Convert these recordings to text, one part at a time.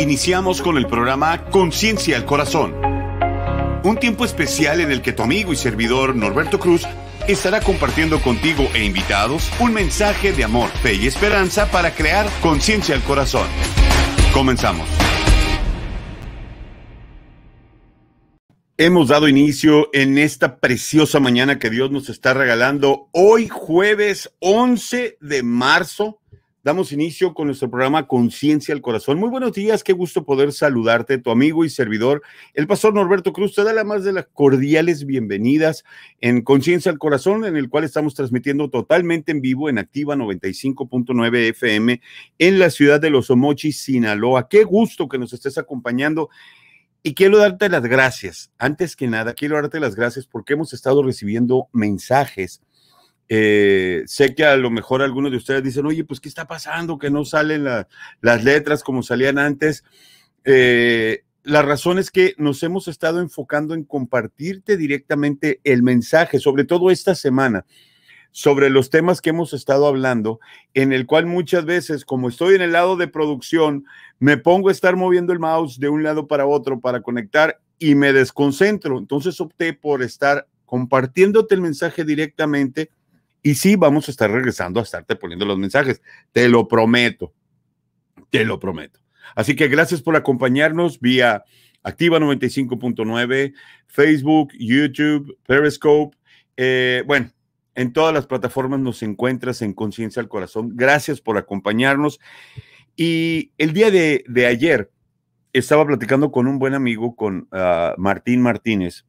iniciamos con el programa Conciencia al Corazón. Un tiempo especial en el que tu amigo y servidor Norberto Cruz estará compartiendo contigo e invitados un mensaje de amor, fe y esperanza para crear conciencia al corazón. Comenzamos. Hemos dado inicio en esta preciosa mañana que Dios nos está regalando hoy jueves 11 de marzo Damos inicio con nuestro programa Conciencia al Corazón. Muy buenos días, qué gusto poder saludarte, tu amigo y servidor, el pastor Norberto Cruz. Te da la más de las cordiales bienvenidas en Conciencia al Corazón, en el cual estamos transmitiendo totalmente en vivo en Activa 95.9 FM en la ciudad de Los Omochis, Sinaloa. Qué gusto que nos estés acompañando. Y quiero darte las gracias. Antes que nada, quiero darte las gracias porque hemos estado recibiendo mensajes eh, sé que a lo mejor algunos de ustedes dicen, oye, pues, ¿qué está pasando? Que no salen las letras como salían antes. Eh, la razón es que nos hemos estado enfocando en compartirte directamente el mensaje, sobre todo esta semana, sobre los temas que hemos estado hablando, en el cual muchas veces, como estoy en el lado de producción, me pongo a estar moviendo el mouse de un lado para otro para conectar y me desconcentro. Entonces opté por estar compartiéndote el mensaje directamente y sí, vamos a estar regresando a estarte poniendo los mensajes. Te lo prometo. Te lo prometo. Así que gracias por acompañarnos vía Activa 95.9, Facebook, YouTube, Periscope. Eh, bueno, en todas las plataformas nos encuentras en Conciencia al Corazón. Gracias por acompañarnos. Y el día de, de ayer estaba platicando con un buen amigo, con ah, Martín Martínez,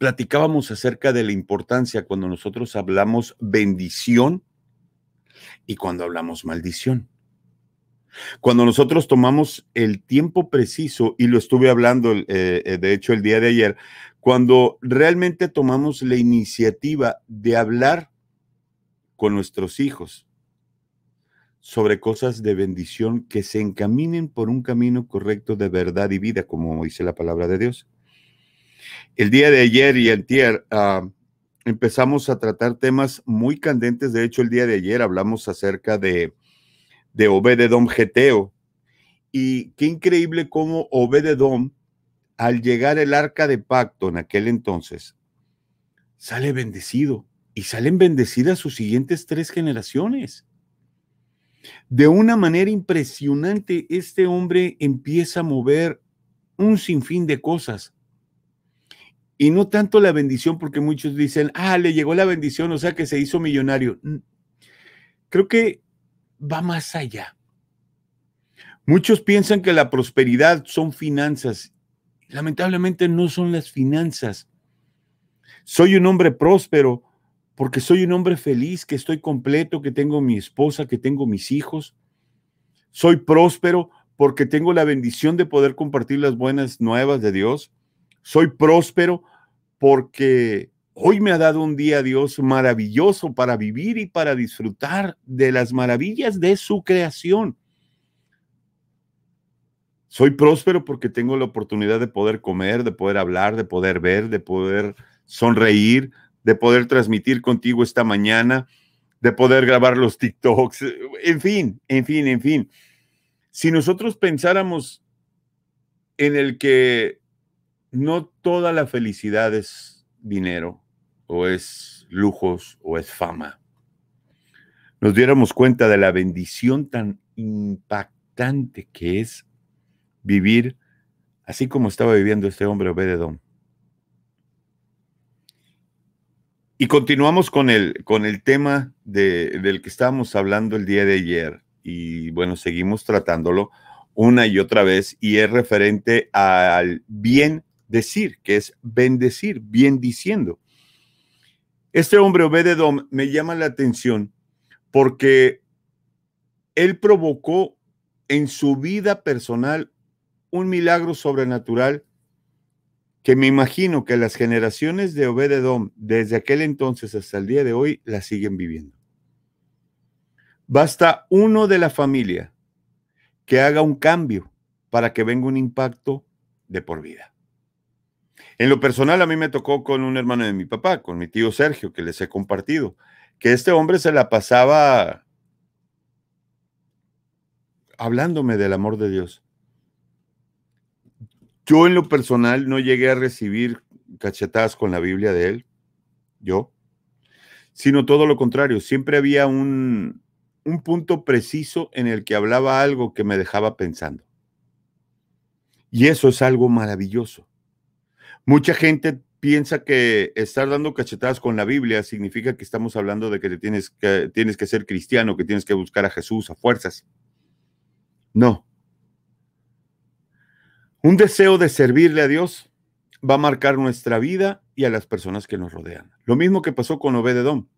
platicábamos acerca de la importancia cuando nosotros hablamos bendición y cuando hablamos maldición. Cuando nosotros tomamos el tiempo preciso, y lo estuve hablando eh, eh, de hecho el día de ayer, cuando realmente tomamos la iniciativa de hablar con nuestros hijos sobre cosas de bendición que se encaminen por un camino correcto de verdad y vida, como dice la palabra de Dios. El día de ayer y en ah, empezamos a tratar temas muy candentes. De hecho, el día de ayer hablamos acerca de, de Obededom Geteo. Y qué increíble cómo Obededom, al llegar el arca de pacto en aquel entonces, sale bendecido y salen bendecidas sus siguientes tres generaciones. De una manera impresionante, este hombre empieza a mover un sinfín de cosas y no tanto la bendición, porque muchos dicen, ah, le llegó la bendición, o sea que se hizo millonario. Mm, creo que va más allá. Muchos piensan que la prosperidad son finanzas. Lamentablemente no son las finanzas. Soy un hombre próspero porque soy un hombre feliz, que estoy completo, que tengo mi esposa, que tengo mis hijos. Soy próspero porque tengo la bendición de poder compartir las buenas nuevas de Dios soy próspero porque hoy me ha dado un día Dios maravilloso para vivir y para disfrutar de las maravillas de su creación. Soy próspero porque tengo la oportunidad de poder comer, de poder hablar, de poder ver, de poder sonreír, de poder transmitir contigo esta mañana, de poder grabar los TikToks, en fin, en fin, en fin. Si nosotros pensáramos en el que no toda la felicidad es dinero o es lujos o es fama. Nos diéramos cuenta de la bendición tan impactante que es vivir así como estaba viviendo este hombre Obededón. Y continuamos con el, con el tema del que estábamos hablando el día de ayer y bueno, seguimos tratándolo una y otra vez y es referente al bien decir, que es bendecir, bien diciendo. Este hombre, Obededom, me llama la atención porque él provocó en su vida personal un milagro sobrenatural que me imagino que las generaciones de Obededom desde aquel entonces hasta el día de hoy la siguen viviendo. Basta uno de la familia que haga un cambio para que venga un impacto de por vida. En lo personal, a mí me tocó con un hermano de mi papá, con mi tío Sergio, que les he compartido, que este hombre se la pasaba hablándome del amor de Dios. Yo en lo personal no llegué a recibir cachetadas con la Biblia de él, yo, sino todo lo contrario, siempre había un, un punto preciso en el que hablaba algo que me dejaba pensando. Y eso es algo maravilloso. Mucha gente piensa que estar dando cachetadas con la Biblia significa que estamos hablando de que, tienes, que tienes que ser cristiano, que tienes que buscar a Jesús a fuerzas. No. Un deseo de servirle a Dios va a marcar nuestra vida y a las personas que nos rodean. Lo mismo que pasó con Obededón.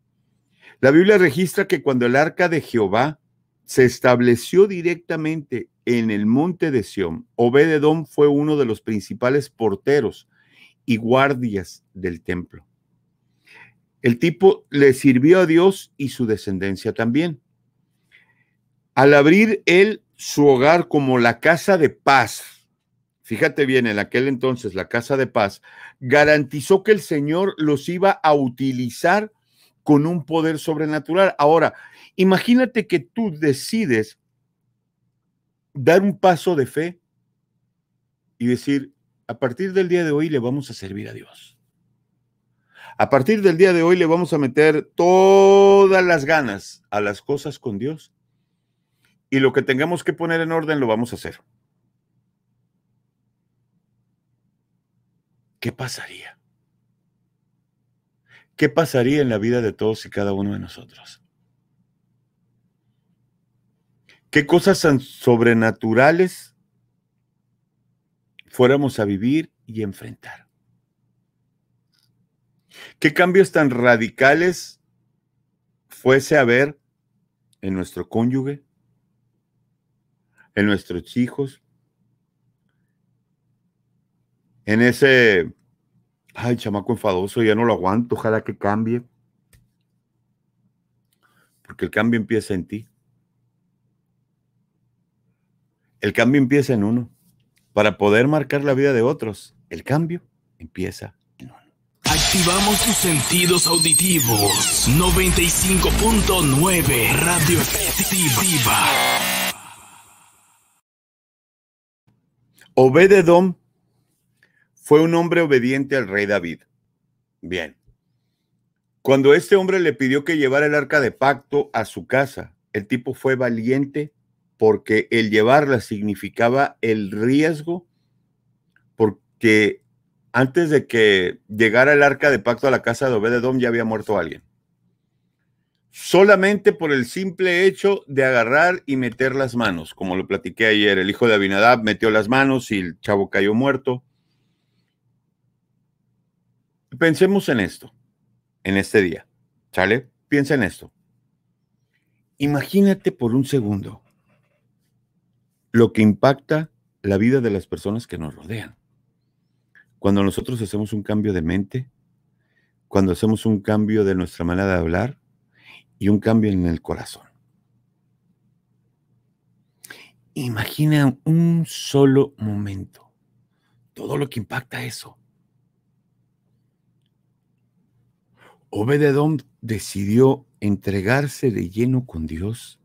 La Biblia registra que cuando el arca de Jehová se estableció directamente en el monte de Sión, Obededón fue uno de los principales porteros y guardias del templo. El tipo le sirvió a Dios y su descendencia también. Al abrir él su hogar como la casa de paz, fíjate bien, en aquel entonces la casa de paz, garantizó que el Señor los iba a utilizar con un poder sobrenatural. Ahora, imagínate que tú decides dar un paso de fe y decir, a partir del día de hoy le vamos a servir a Dios. A partir del día de hoy le vamos a meter todas las ganas a las cosas con Dios y lo que tengamos que poner en orden lo vamos a hacer. ¿Qué pasaría? ¿Qué pasaría en la vida de todos y cada uno de nosotros? ¿Qué cosas tan sobrenaturales fuéramos a vivir y enfrentar. ¿Qué cambios tan radicales fuese a ver en nuestro cónyuge, en nuestros hijos, en ese, ay, chamaco enfadoso, ya no lo aguanto, ojalá que cambie? Porque el cambio empieza en ti. El cambio empieza en uno para poder marcar la vida de otros. El cambio empieza en uno. Activamos sus sentidos auditivos. 95.9 Radio Efectiva. Obededom fue un hombre obediente al rey David. Bien. Cuando este hombre le pidió que llevara el arca de pacto a su casa, el tipo fue valiente porque el llevarla significaba el riesgo, porque antes de que llegara el arca de pacto a la casa de Obededom ya había muerto alguien. Solamente por el simple hecho de agarrar y meter las manos, como lo platiqué ayer, el hijo de Abinadab metió las manos y el chavo cayó muerto. Pensemos en esto, en este día. ¿Sale? Piensa en esto. Imagínate por un segundo lo que impacta la vida de las personas que nos rodean. Cuando nosotros hacemos un cambio de mente, cuando hacemos un cambio de nuestra manera de hablar y un cambio en el corazón. Imagina un solo momento, todo lo que impacta eso. Obededón decidió entregarse de lleno con Dios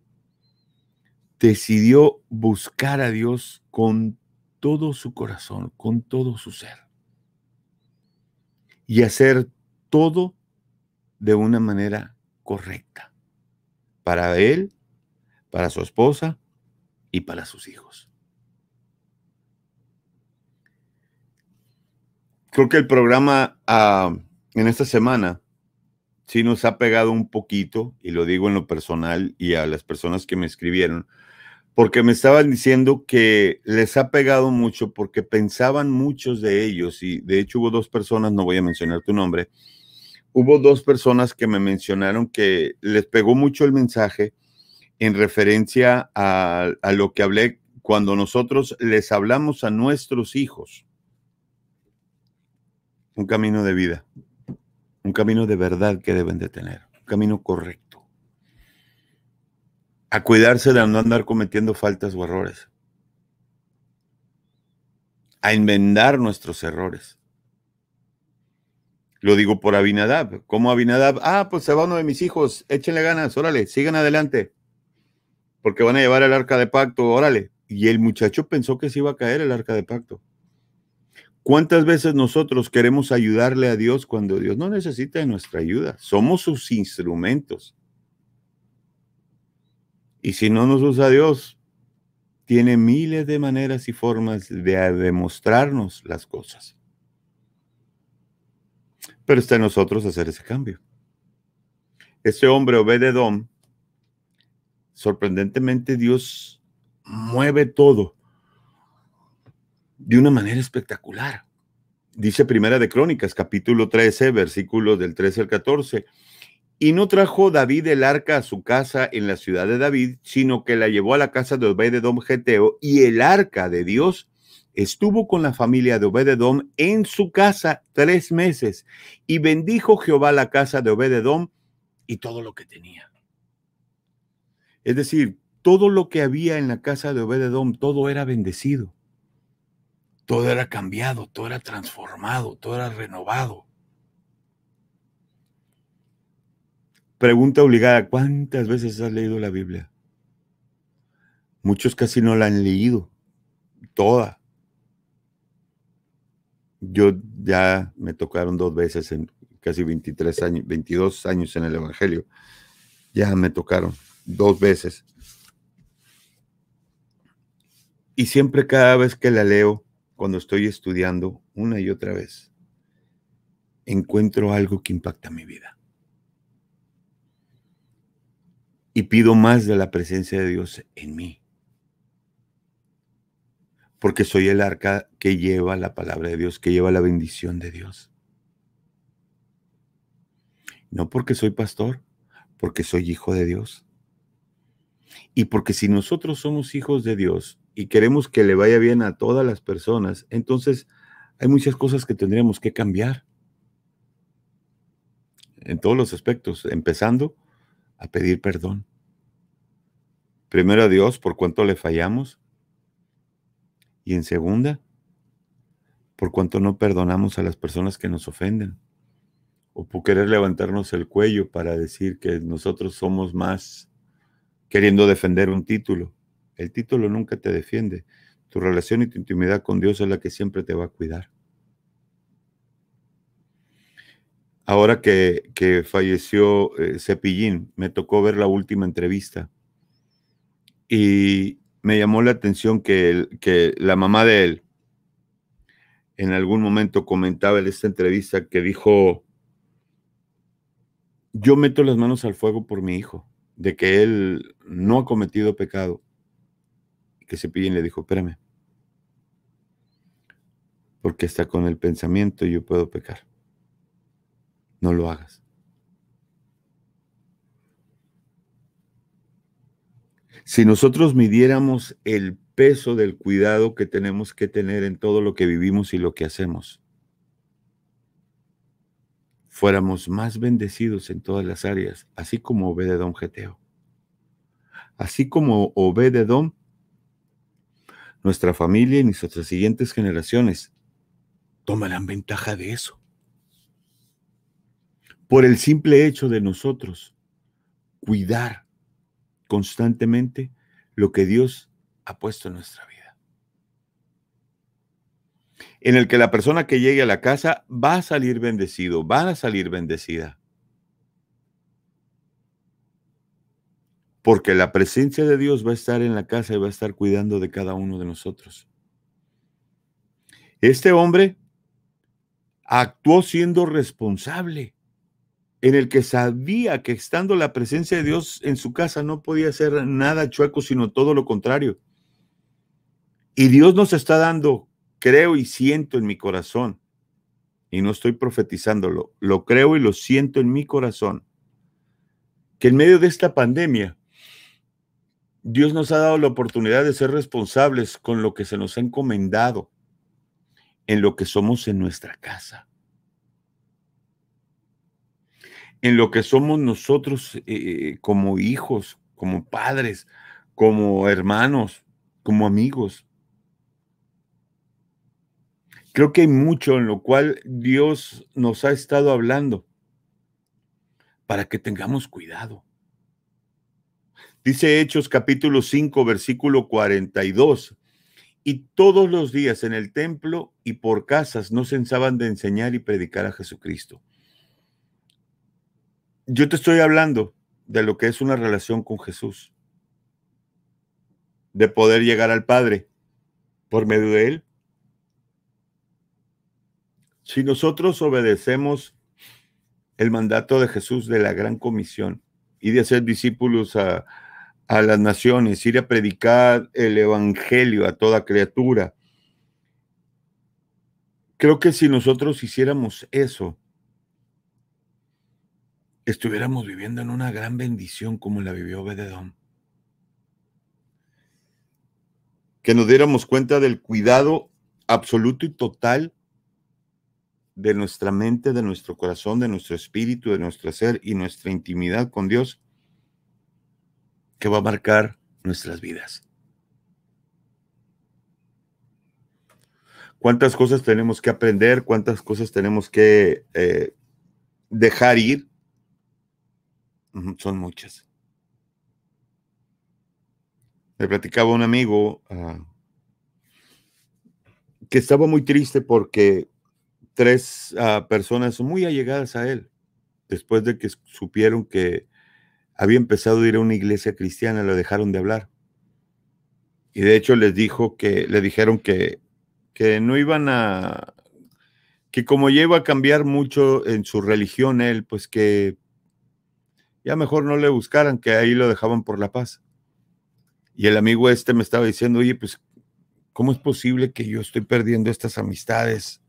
decidió buscar a Dios con todo su corazón, con todo su ser. Y hacer todo de una manera correcta. Para él, para su esposa y para sus hijos. Creo que el programa ah, en esta semana sí nos ha pegado un poquito, y lo digo en lo personal y a las personas que me escribieron, porque me estaban diciendo que les ha pegado mucho porque pensaban muchos de ellos, y de hecho hubo dos personas, no voy a mencionar tu nombre, hubo dos personas que me mencionaron que les pegó mucho el mensaje en referencia a, a lo que hablé cuando nosotros les hablamos a nuestros hijos. Un camino de vida, un camino de verdad que deben de tener, un camino correcto. A cuidarse de no andar cometiendo faltas o errores. A enmendar nuestros errores. Lo digo por Abinadab. ¿Cómo Abinadab? Ah, pues se va uno de mis hijos, échenle ganas, órale, sigan adelante, porque van a llevar el arca de pacto, órale. Y el muchacho pensó que se iba a caer el arca de pacto. ¿Cuántas veces nosotros queremos ayudarle a Dios cuando Dios no necesita nuestra ayuda? Somos sus instrumentos. Y si no nos usa Dios, tiene miles de maneras y formas de demostrarnos las cosas. Pero está en nosotros hacer ese cambio. Este hombre, Obededom, sorprendentemente Dios mueve todo de una manera espectacular. Dice Primera de Crónicas, capítulo 13, versículos del 13 al 14. Y no trajo David el arca a su casa en la ciudad de David, sino que la llevó a la casa de Obededom Geteo, y el arca de Dios estuvo con la familia de Obededom en su casa tres meses, y bendijo Jehová la casa de Obededom y todo lo que tenía. Es decir, todo lo que había en la casa de Obededom, todo era bendecido todo era cambiado, todo era transformado, todo era renovado. Pregunta obligada, ¿cuántas veces has leído la Biblia? Muchos casi no la han leído, toda. Yo ya me tocaron dos veces en casi 23 años, 22 años en el Evangelio. Ya me tocaron dos veces. Y siempre cada vez que la leo, cuando estoy estudiando una y otra vez, encuentro algo que impacta mi vida. Y pido más de la presencia de Dios en mí. Porque soy el arca que lleva la palabra de Dios, que lleva la bendición de Dios. No porque soy pastor, porque soy hijo de Dios. Y porque si nosotros somos hijos de Dios y queremos que le vaya bien a todas las personas, entonces hay muchas cosas que tendríamos que cambiar en todos los aspectos, empezando a pedir perdón. Primero a Dios por cuánto le fallamos y en segunda, por cuánto no perdonamos a las personas que nos ofenden o por querer levantarnos el cuello para decir que nosotros somos más queriendo defender un título. El título nunca te defiende. Tu relación y tu intimidad con Dios es la que siempre te va a cuidar. Ahora que, falleció eh, Cepillín, me tocó ver la última entrevista y me llamó la atención que, que la mamá de él en algún momento comentaba en esta entrevista que dijo, yo meto las manos al fuego por mi hijo de que él no ha cometido pecado, que se y le dijo, espérame, porque está con el pensamiento yo puedo pecar. No lo hagas. Si nosotros midiéramos el peso del cuidado que tenemos que tener en todo lo que vivimos y lo que hacemos, fuéramos más bendecidos en todas las áreas, así como Don Geteo. Así como Don, nuestra familia y nuestras siguientes generaciones tomarán ventaja de eso. Por el simple hecho de nosotros cuidar constantemente lo que Dios ha puesto en nuestra vida en el que la persona que llegue a la casa va a salir bendecido, va a salir bendecida. Porque la presencia de Dios va a estar en la casa y va a estar cuidando de cada uno de nosotros. Este hombre actuó siendo responsable, en el que sabía que estando la presencia de Dios en su casa no podía ser nada chueco, sino todo lo contrario. Y Dios nos está dando creo y siento en mi corazón, y no estoy profetizándolo, lo creo y lo siento en mi corazón, que en medio de esta pandemia, Dios nos ha dado la oportunidad de ser responsables con lo que se nos ha encomendado, en lo que somos en nuestra casa, en lo que somos nosotros eh, como hijos, como padres, como hermanos, como amigos. Creo que hay mucho en lo cual Dios nos ha estado hablando para que tengamos cuidado. Dice Hechos capítulo 5, versículo 42. Y todos los días en el templo y por casas no cesaban de enseñar y predicar a Jesucristo. Yo te estoy hablando de lo que es una relación con Jesús, de poder llegar al Padre por medio de Él si nosotros obedecemos el mandato de Jesús de la gran comisión y de hacer discípulos a, las naciones, ir a predicar el Evangelio a toda criatura, creo que si nosotros hiciéramos eso, estuviéramos viviendo en una gran bendición como la vivió Bededón. Que nos diéramos cuenta del cuidado absoluto y total de nuestra mente, de nuestro corazón, de nuestro espíritu, de nuestro ser y nuestra intimidad con Dios que va a marcar nuestras vidas. ¿Cuántas cosas tenemos que aprender? ¿Cuántas cosas tenemos que eh, dejar ir? Son muchas. Me platicaba un amigo ah, que estaba muy triste porque tres ah, personas muy allegadas a él, después de que supieron que había empezado a ir a una iglesia cristiana, lo dejaron de hablar. Y de hecho les dijo que, le dijeron que, que no iban a, que como ya iba a cambiar mucho en su religión él, pues que ya mejor no le buscaran, que ahí lo dejaban por la paz. Y el amigo este me estaba diciendo, oye, pues, ¿cómo es posible que yo estoy perdiendo estas amistades?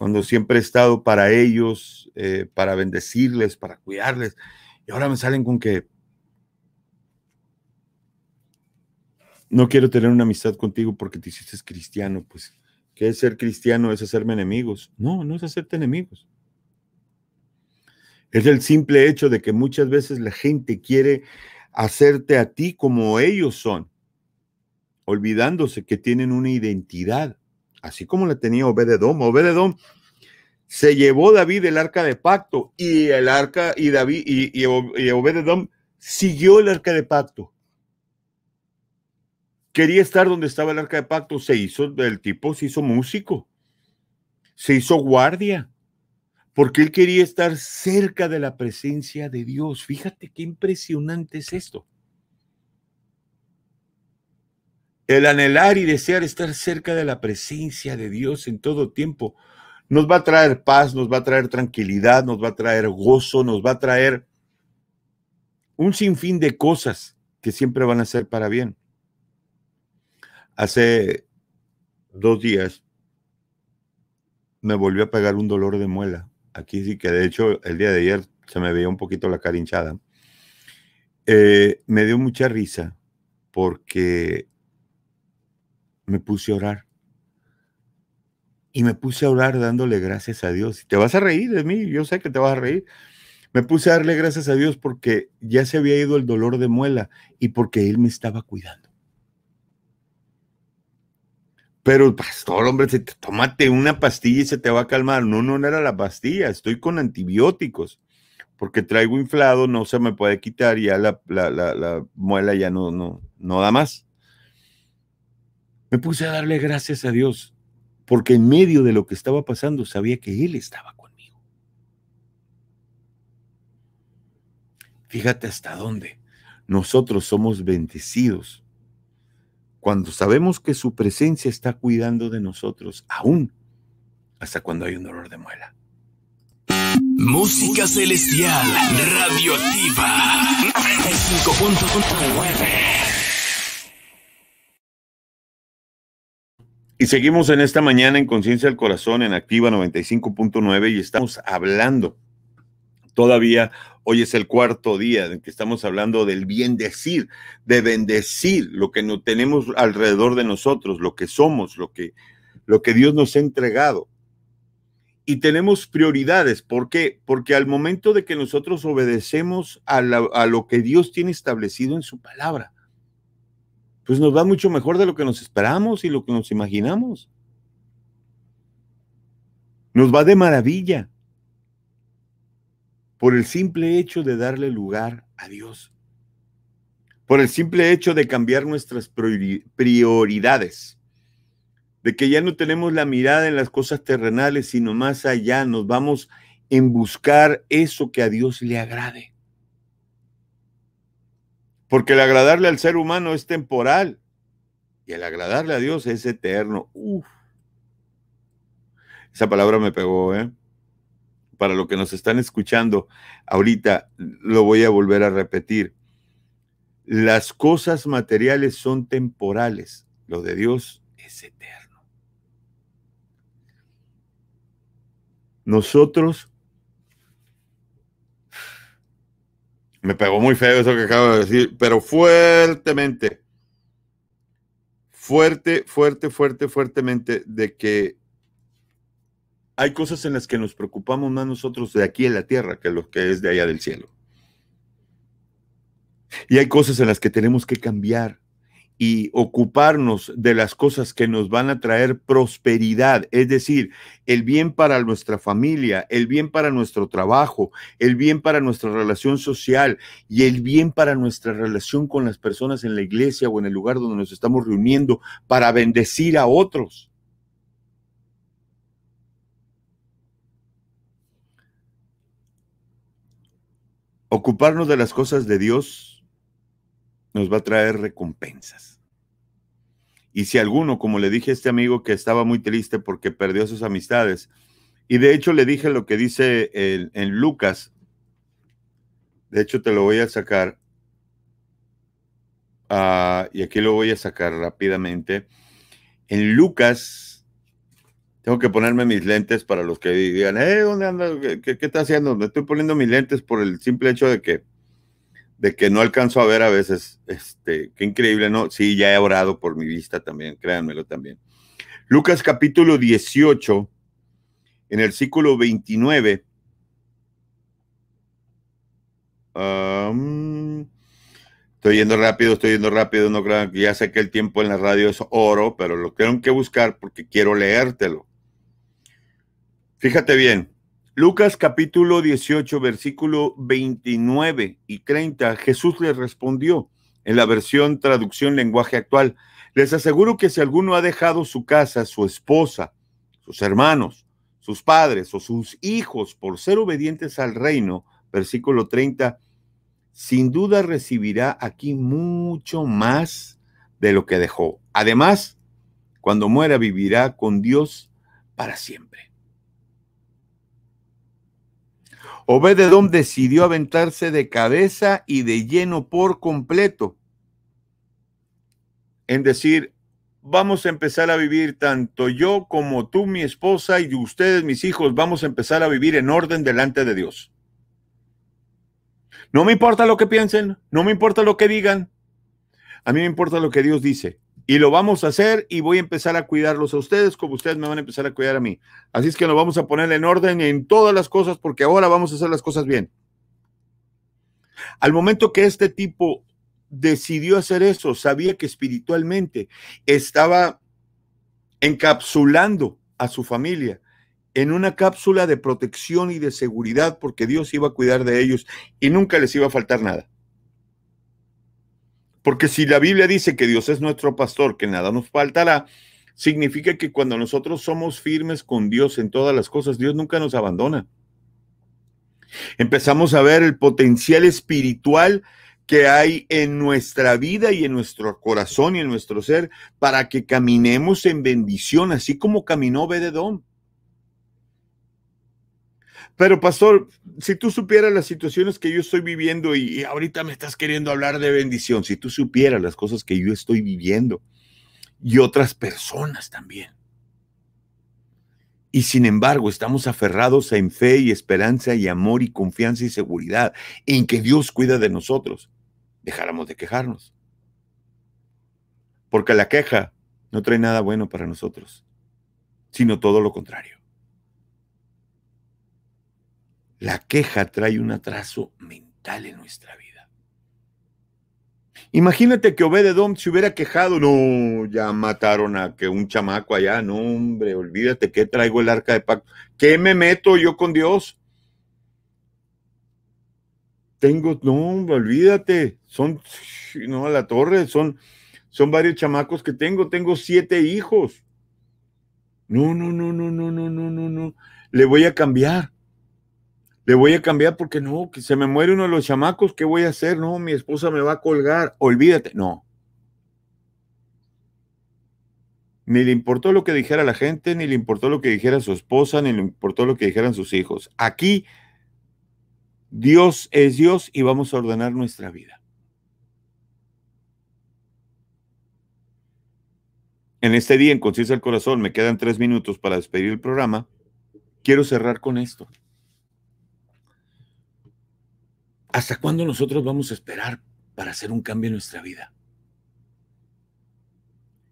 cuando siempre he estado para ellos, eh, para bendecirles, para cuidarles. Y ahora me salen con que no quiero tener una amistad contigo porque te hiciste cristiano. Pues, ¿qué es ser cristiano? Es hacerme enemigos. No, no es hacerte enemigos. Es el simple hecho de que muchas veces la gente quiere hacerte a ti como ellos son, olvidándose que tienen una identidad así como la tenía Obededom. Obededom se llevó David el arca de pacto y el arca y David y, y, siguió el arca de pacto. Quería estar donde estaba el arca de pacto, se hizo, del tipo se hizo músico, se hizo guardia, porque él quería estar cerca de la presencia de Dios. Fíjate qué impresionante es esto. El anhelar y desear estar cerca de la presencia de Dios en todo tiempo nos va a traer paz, nos va a traer tranquilidad, nos va a traer gozo, nos va a traer un sinfín de cosas que siempre van a ser para bien. Hace dos días me volvió a pegar un dolor de muela. Aquí sí que de hecho el día de ayer se me veía un poquito la cara hinchada. Eh, me dio mucha risa porque me puse a orar. Y me puse a orar dándole gracias a Dios. Te vas a reír de mí, yo sé que te vas a reír. Me puse a darle gracias a Dios porque ya se había ido el dolor de muela y porque Él me estaba cuidando. Pero el pastor, hombre, tómate una pastilla y se te va a calmar. No, no, no era la pastilla, estoy con antibióticos porque traigo inflado, no se me puede quitar, ya la, la muela ya no, no, no da más me puse a darle gracias a Dios, porque en medio de lo que estaba pasando sabía que Él estaba conmigo. Fíjate hasta dónde nosotros somos bendecidos cuando sabemos que su presencia está cuidando de nosotros, aún hasta cuando hay un dolor de muela. Música celestial, radioactiva, 5.9. Y seguimos en esta mañana en Conciencia del Corazón, en Activa 95.9, y estamos hablando todavía, hoy es el cuarto día en que estamos hablando del bien decir, de bendecir lo que no tenemos alrededor de nosotros, lo que somos, lo que, lo que Dios nos ha entregado. Y tenemos prioridades, ¿por qué? Porque al momento de que nosotros obedecemos a lo que Dios tiene establecido en su palabra, pues nos va mucho mejor de lo que nos esperamos y lo que nos imaginamos. Nos va de maravilla por el simple hecho de darle lugar a Dios, por el simple hecho de cambiar nuestras prioridades, de que ya no tenemos la mirada en las cosas terrenales, sino más allá, nos vamos en buscar eso que a Dios le agrade. Porque el agradarle al ser humano es temporal y el agradarle a Dios es eterno. Esa palabra me pegó, ¿eh? Para lo que nos están escuchando ahorita, lo voy a volver a repetir. Las cosas materiales son temporales, lo de Dios es eterno. Nosotros Me pegó muy feo eso que acabo de decir, pero fuertemente. Fuerte, fuerte, fuerte, fuertemente de que hay cosas en las que nos preocupamos más nosotros de aquí en la tierra que lo que es de allá del cielo. Y hay cosas en las que tenemos que cambiar y ocuparnos de las cosas que nos van a traer prosperidad, es decir, el bien para nuestra familia, el bien para nuestro trabajo, el bien para nuestra relación social y el bien para nuestra relación con las personas en la iglesia o en el lugar donde nos estamos reuniendo para bendecir a otros. Ocuparnos de las cosas de Dios nos va a traer recompensas. Y si alguno, como le dije a este amigo que estaba muy triste porque perdió sus amistades, y de hecho le dije lo que dice en Lucas, de hecho te lo voy a sacar, ah, y aquí lo voy a sacar rápidamente, en Lucas, tengo que ponerme mis lentes para los que digan, eh, ¿dónde andas? ¿Qué, haciendo? Me estoy poniendo mis lentes por el simple hecho de que de que no alcanzo a ver a veces, este, qué increíble, ¿no? Sí, ya he orado por mi vista también, créanmelo también. Lucas capítulo 18, en el círculo 29. estoy yendo rápido, estoy yendo rápido, no crean que ya sé que el tiempo en la radio es oro, pero lo tengo que buscar porque quiero leértelo. Fíjate bien, Lucas capítulo 18, versículo 29 y 30, Jesús le respondió en la versión traducción lenguaje actual, les aseguro que si alguno ha dejado su casa, su esposa, sus hermanos, sus padres o sus hijos por ser obedientes al reino, versículo 30, sin duda recibirá aquí mucho más de lo que dejó. Además, cuando muera vivirá con Dios para siempre. Obededón decidió aventarse de cabeza y de lleno por completo. En decir, vamos a empezar a vivir tanto yo como tú, mi esposa, y ustedes, mis hijos, vamos a empezar a vivir en orden delante de Dios. No me importa lo que piensen, no me importa lo que digan, a mí me importa lo que Dios dice y lo vamos a hacer y voy a empezar a cuidarlos a ustedes como ustedes me van a empezar a cuidar a mí. Así es que nos vamos a poner en orden en todas las cosas porque ahora vamos a hacer las cosas bien. Al momento que este tipo decidió hacer eso, sabía que espiritualmente estaba encapsulando a su familia en una cápsula de protección y de seguridad porque Dios iba a cuidar de ellos y nunca les iba a faltar nada. Porque si la Biblia dice que Dios es nuestro pastor, que nada nos faltará, significa que cuando nosotros somos firmes con Dios en todas las cosas, Dios nunca nos abandona. Empezamos a ver el potencial espiritual que hay en nuestra vida y en nuestro corazón y en nuestro ser para que caminemos en bendición, así como caminó Bededón. Pero pastor, si tú supieras las situaciones que yo estoy viviendo y, ahorita me estás queriendo hablar de bendición, si tú supieras las cosas que yo estoy viviendo y otras personas también. Y sin embargo, estamos aferrados en fe y esperanza y amor y confianza y seguridad en que Dios cuida de nosotros. Dejáramos de quejarnos. Porque la queja no trae nada bueno para nosotros, sino todo lo contrario. La queja trae un atraso mental en nuestra vida. Imagínate que Dom se hubiera quejado, no, ya mataron a que un chamaco allá, no, hombre, olvídate que traigo el arca de pacto, ¿qué me meto yo con Dios? Tengo, no, olvídate, son, no, a la torre, son, son varios chamacos que tengo, tengo siete hijos. No, no, no, no, no, no, no, no, no, le voy a cambiar le voy a cambiar porque no, que se me muere uno de los chamacos, ¿qué voy a hacer? No, mi esposa me va a colgar, olvídate. No. Ni le importó lo que dijera la gente, ni le importó lo que dijera su esposa, ni le importó lo que dijeran sus hijos. Aquí Dios es Dios y vamos a ordenar nuestra vida. En este día, en Conciencia del Corazón, me quedan tres minutos para despedir el programa. Quiero cerrar con esto. ¿Hasta cuándo nosotros vamos a esperar para hacer un cambio en nuestra vida?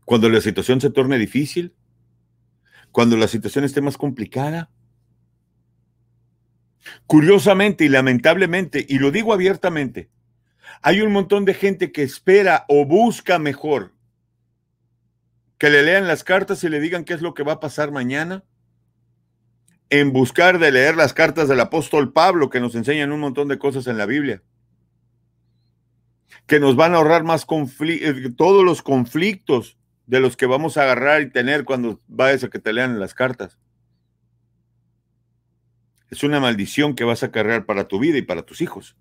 Cuando la situación se torne difícil, cuando la situación esté más complicada. Curiosamente y lamentablemente, y lo digo abiertamente, hay un montón de gente que espera o busca mejor que le lean las cartas y le digan qué es lo que va a pasar mañana en buscar de leer las cartas del apóstol Pablo, que nos enseñan un montón de cosas en la Biblia, que nos van a ahorrar más conflictos. Eh, todos los conflictos de los que vamos a agarrar y tener cuando vayas a que te lean las cartas. Es una maldición que vas a cargar para tu vida y para tus hijos.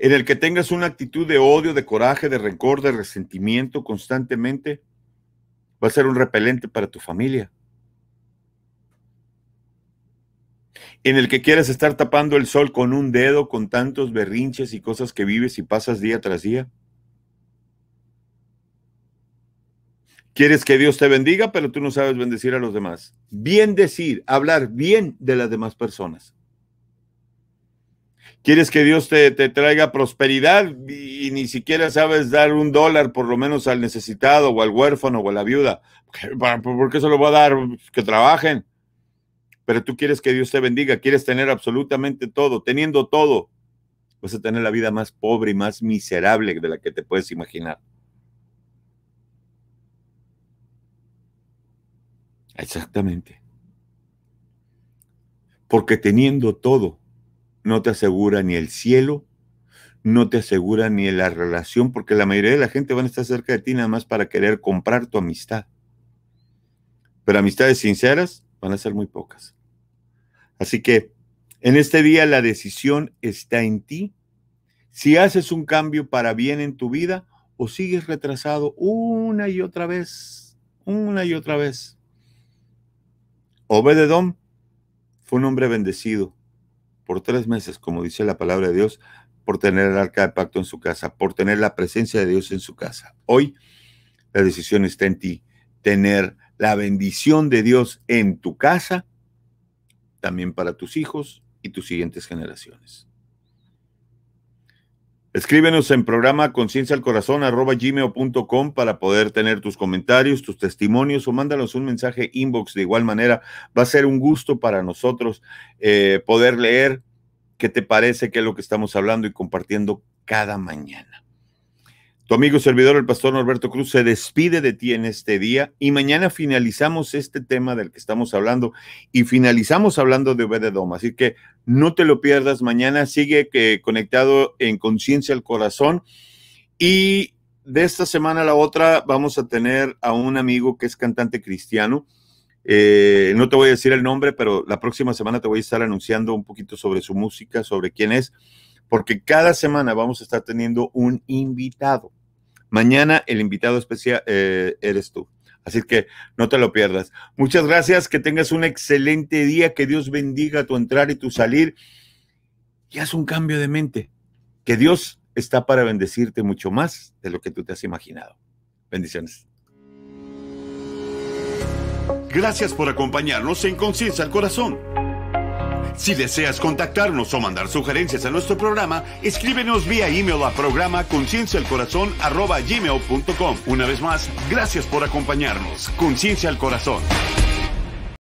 En el que tengas una actitud de odio, de coraje, de rencor, de resentimiento constantemente, va a ser un repelente para tu familia. en el que quieres estar tapando el sol con un dedo, con tantos berrinches y cosas que vives y pasas día tras día. Quieres que Dios te bendiga, pero tú no sabes bendecir a los demás. Bien decir, hablar bien de las demás personas. Quieres que Dios te, traiga prosperidad y, ni siquiera sabes dar un dólar por lo menos al necesitado o al huérfano o a la viuda. ¿Por qué se lo va a dar? Que trabajen pero tú quieres que Dios te bendiga, quieres tener absolutamente todo, teniendo todo, vas a tener la vida más pobre y más miserable de la que te puedes imaginar. Exactamente. Porque teniendo todo, no te asegura ni el cielo, no te asegura ni la relación, porque la mayoría de la gente van a estar cerca de ti nada más para querer comprar tu amistad. Pero amistades sinceras van a ser muy pocas. Así que en este día la decisión está en ti. Si haces un cambio para bien en tu vida o sigues retrasado una y otra vez, una y otra vez. Obededón fue un hombre bendecido por tres meses, como dice la palabra de Dios, por tener el arca de pacto en su casa, por tener la presencia de Dios en su casa. Hoy la decisión está en ti, tener la bendición de Dios en tu casa también para tus hijos y tus siguientes generaciones. Escríbenos en programa conciencia al corazón gmail.com para poder tener tus comentarios, tus testimonios o mándanos un mensaje inbox de igual manera. Va a ser un gusto para nosotros eh, poder leer qué te parece, qué es lo que estamos hablando y compartiendo cada mañana. Tu amigo servidor, el pastor Norberto Cruz, se despide de ti en este día y mañana finalizamos este tema del que estamos hablando y finalizamos hablando de Obededoma. Así que no te lo pierdas mañana, sigue que eh, conectado en conciencia al corazón y de esta semana a la otra vamos a tener a un amigo que es cantante cristiano. Eh, no te voy a decir el nombre, pero la próxima semana te voy a estar anunciando un poquito sobre su música, sobre quién es, porque cada semana vamos a estar teniendo un invitado Mañana el invitado especial eh, eres tú. Así que no te lo pierdas. Muchas gracias, que tengas un excelente día, que Dios bendiga tu entrar y tu salir y haz un cambio de mente, que Dios está para bendecirte mucho más de lo que tú te has imaginado. Bendiciones. Gracias por acompañarnos en Conciencia al Corazón. Si deseas contactarnos o mandar sugerencias a nuestro programa, escríbenos vía email a programa gmail.com Una vez más, gracias por acompañarnos. Conciencia al Corazón.